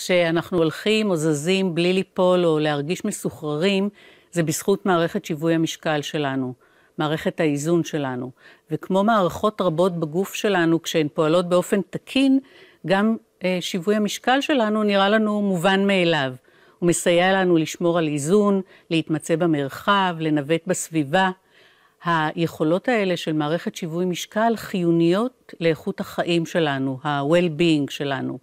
כשאנחנו הולכים או זזים בלי ליפול או להרגיש מסוחררים, זה בזכות מערכת שיווי המשקל שלנו, מערכת האיזון שלנו. וכמו מערכות רבות בגוף שלנו, כשהן פועלות באופן תקין, גם אה, שיווי המשקל שלנו נראה לנו מובן מאליו. הוא מסייע לנו לשמור על איזון, להתמצא במרחב, לנווט בסביבה. היכולות האלה של מערכת שיווי משקל חיוניות לאיכות החיים שלנו, ה-well-being שלנו.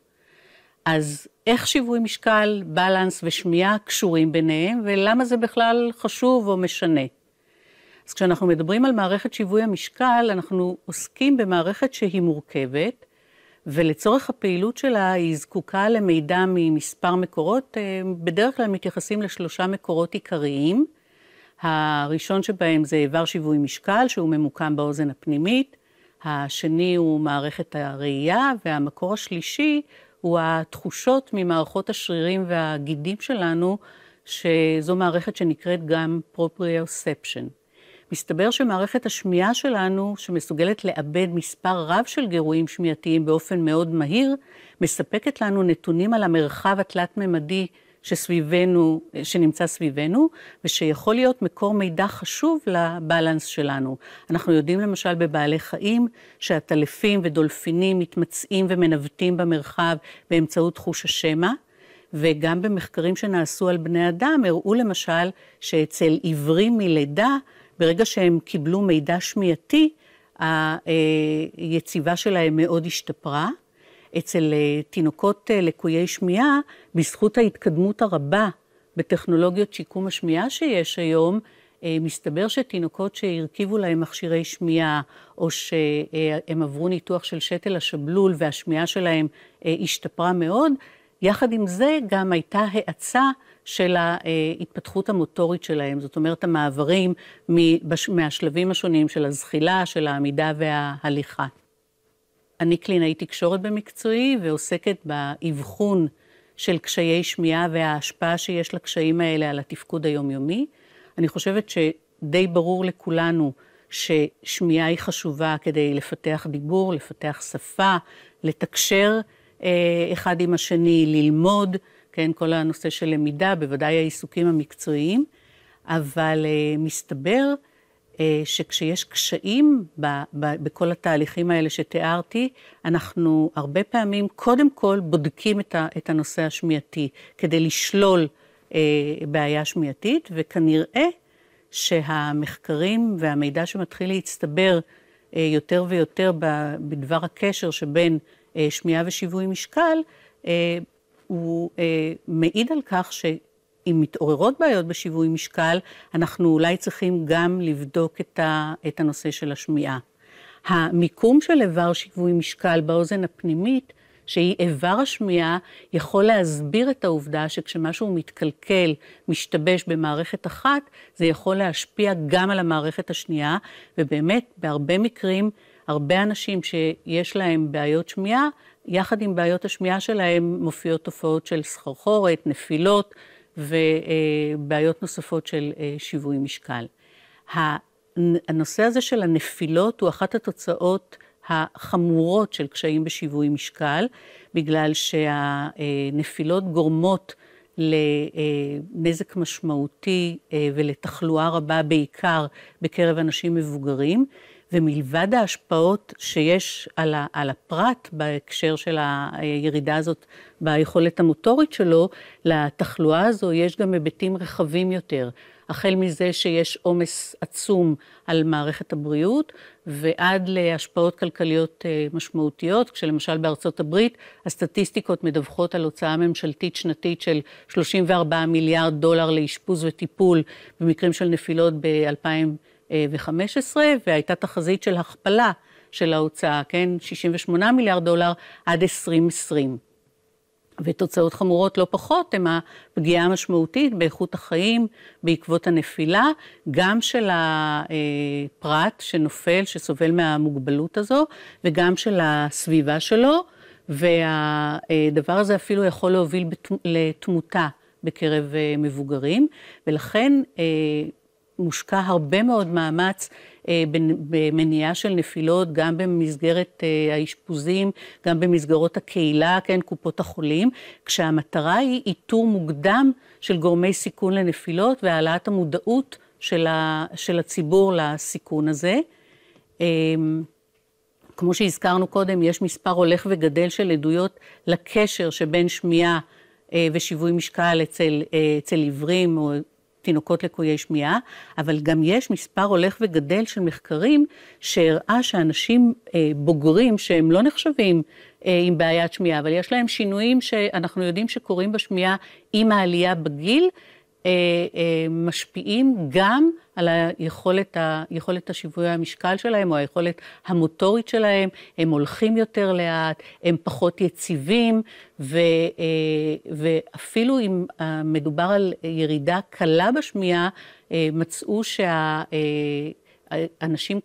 אז איך שיווי משקל, בלנס ושמיעה קשורים ביניהם, ולמה זה בכלל חשוב או משנה? אז כשאנחנו מדברים על מערכת שיווי המשקל, אנחנו עוסקים במערכת שהיא מורכבת, ולצורך הפעילות שלה היא זקוקה למידע ממספר מקורות, אה, בדרך כלל מתייחסים לשלושה מקורות עיקריים. הראשון שבהם זה איבר שיווי משקל, שהוא ממוקם באוזן הפנימית, השני הוא מערכת הראייה, והמקור השלישי הוא התחושות ממערכות השרירים והגידים שלנו, שזו מערכת שנקראת גם proprioception. מסתבר שמערכת השמיעה שלנו, שמסוגלת לאבד מספר רב של גירויים שמיעתיים באופן מאוד מהיר, מספקת לנו נתונים על המרחב התלת-ממדי שסביבנו, אה, שנמצא סביבנו, ושיכול להיות מקור מידע חשוב לבלנס שלנו. אנחנו יודעים למשל בבעלי חיים, שעטלפים ודולפינים מתמצאים ומנווטים במרחב באמצעות חוש השמע, וגם במחקרים שנעשו על בני אדם, הראו למשל שאצל עיוורים מלידה, ברגע שהם קיבלו מידע שמיעתי, היציבה אה, שלהם מאוד השתפרה. אצל אה, תינוקות אה, לקויי שמיעה, בזכות ההתקדמות הרבה בטכנולוגיות שיקום השמיעה שיש היום, אה, מסתבר שתינוקות שהרכיבו להם מכשירי שמיעה, או שהם עברו ניתוח של שתל השבלול והשמיעה שלהם השתפרה מאוד, יחד עם זה גם הייתה האצה של ההתפתחות המוטורית שלהם, זאת אומרת המעברים מהשלבים השונים של הזחילה, של העמידה וההליכה. אני קלינאי תקשורת במקצועי ועוסקת באבחון של קשיי שמיעה וההשפעה שיש לקשיים האלה על התפקוד היומיומי. אני חושבת שדי ברור לכולנו ששמיעה היא חשובה כדי לפתח דיבור, לפתח שפה, לתקשר אה, אחד עם השני, ללמוד, כן, כל הנושא של למידה, בוודאי העיסוקים המקצועיים, אבל אה, מסתבר אה, שכשיש קשיים ב, ב, בכל התהליכים האלה שתיארתי, אנחנו הרבה פעמים קודם כל בודקים את, ה, את הנושא השמיעתי כדי לשלול אה, בעיה שמיעתית, וכנראה שהמחקרים והמידע שמתחיל להצטבר אה, יותר ויותר ב, בדבר הקשר שבין אה, שמיעה ושיווי משקל, אה, הוא אה, מעיד על כך ש, אם מתעוררות בעיות בשיווי משקל, אנחנו אולי צריכים גם לבדוק את, ה, את הנושא של השמיעה. המיקום של איבר שיווי משקל באוזן הפנימית, שהיא איבר השמיעה, יכול להסביר את העובדה שכשמשהו מתקלקל, משתבש במערכת אחת, זה יכול להשפיע גם על המערכת השנייה, ובאמת, בהרבה מקרים, הרבה אנשים שיש להם בעיות שמיעה, יחד עם בעיות השמיעה שלהם מופיעות תופעות של סחרחורת, נפילות, ובעיות נוספות של אה, שיווי משקל. הנושא הזה של הנפילות הוא אחת התוצאות החמורות של קשיים בשיווי משקל, בגלל שהנפילות גורמות לנזק אה, משמעותי אה, ולתחלואה רבה, בעיקר בקרב אנשים מבוגרים. ומלבד ההשפעות שיש על, ה, על הפרט בהקשר של הירידה הזאת ביכולת המוטורית שלו, לתחלואה הזו יש גם היבטים רחבים יותר. החל מזה שיש עומס עצום על מערכת הבריאות, ועד להשפעות כלכליות אה, משמעותיות, כשלמשל בארצות הברית הסטטיסטיקות מדווחות על הוצאה ממשלתית שנתית של 34 מיליארד דולר לאשפוז וטיפול במקרים של נפילות ב-2000. והייתה תחזית של הכפלה של ההוצאה, כן? 68 מיליארד דולר עד 2020. ותוצאות חמורות לא פחות הן הפגיעה המשמעותית באיכות החיים בעקבות הנפילה, גם של הפרט שנופל, שסובל מהמוגבלות הזו, וגם של הסביבה שלו, והדבר הזה אפילו יכול להוביל לתמותה בקרב מבוגרים, ולכן אה, מושקע הרבה מאוד מאמץ אה, במניעה של נפילות, גם במסגרת אה, האשפוזים, גם במסגרות הקהילה, כן, קופות החולים, כשהמטרה היא איתור מוקדם של גורמי סיכון לנפילות והעלאת המודעות של, ה, של הציבור לסיכון הזה. אמ, כמו שהזכרנו קודם, יש מספר הולך וגדל של עדויות לקשר שבין שמיעה אה, ושיווי משקל אצל, אצל עיוורים או תינוקות לקויי שמיעה, אבל גם יש מספר הולך וגדל של מחקרים שהראה שאנשים אה, בוגרים, שהם לא נחשבים אה, עם בעיית שמיעה, אבל יש להם שינויים שאנחנו יודעים שקורים בשמיעה עם העלייה בגיל, אה, אה, משפיעים גם על היכולת, היכולת השיווי המשקל שלהם, או היכולת המוטורית שלהם, הם הולכים יותר לאט, הם פחות יציבים, ו, אה, ואפילו אם מדובר על ירידה קלה בשמיעה, מצאו אה,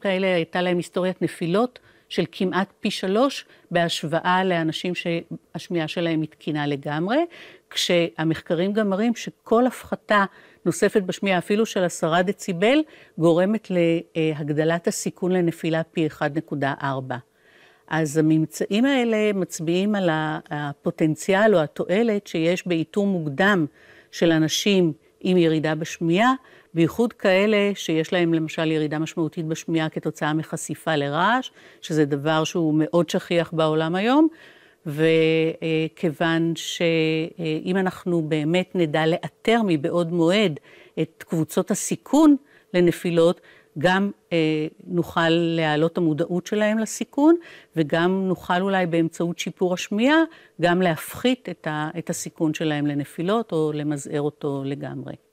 כאלה, הייתה להם היסטוריית נפילות. של כמעט פי שלוש בהשוואה לאנשים שהשמיעה שלהם היא תקינה לגמרי, כשהמחקרים גם מראים שכל הפחתה נוספת בשמיעה, אפילו של עשרה דציבל, גורמת להגדלת הסיכון לנפילה פי 1.4. אז הממצאים האלה מצביעים על הפוטנציאל או התועלת שיש באיתור מוקדם של אנשים עם ירידה בשמיעה, בייחוד כאלה שיש להם למשל ירידה משמעותית בשמיעה כתוצאה מחשיפה לרעש, שזה דבר שהוא מאוד שכיח בעולם היום, וכיוון שאם אנחנו באמת נדע לאתר מבעוד מועד את קבוצות הסיכון לנפילות, גם אה, נוכל להעלות המודעות שלהם לסיכון, וגם נוכל אולי באמצעות שיפור השמיעה, גם להפחית את, ה, את הסיכון שלהם לנפילות, או למזער אותו לגמרי.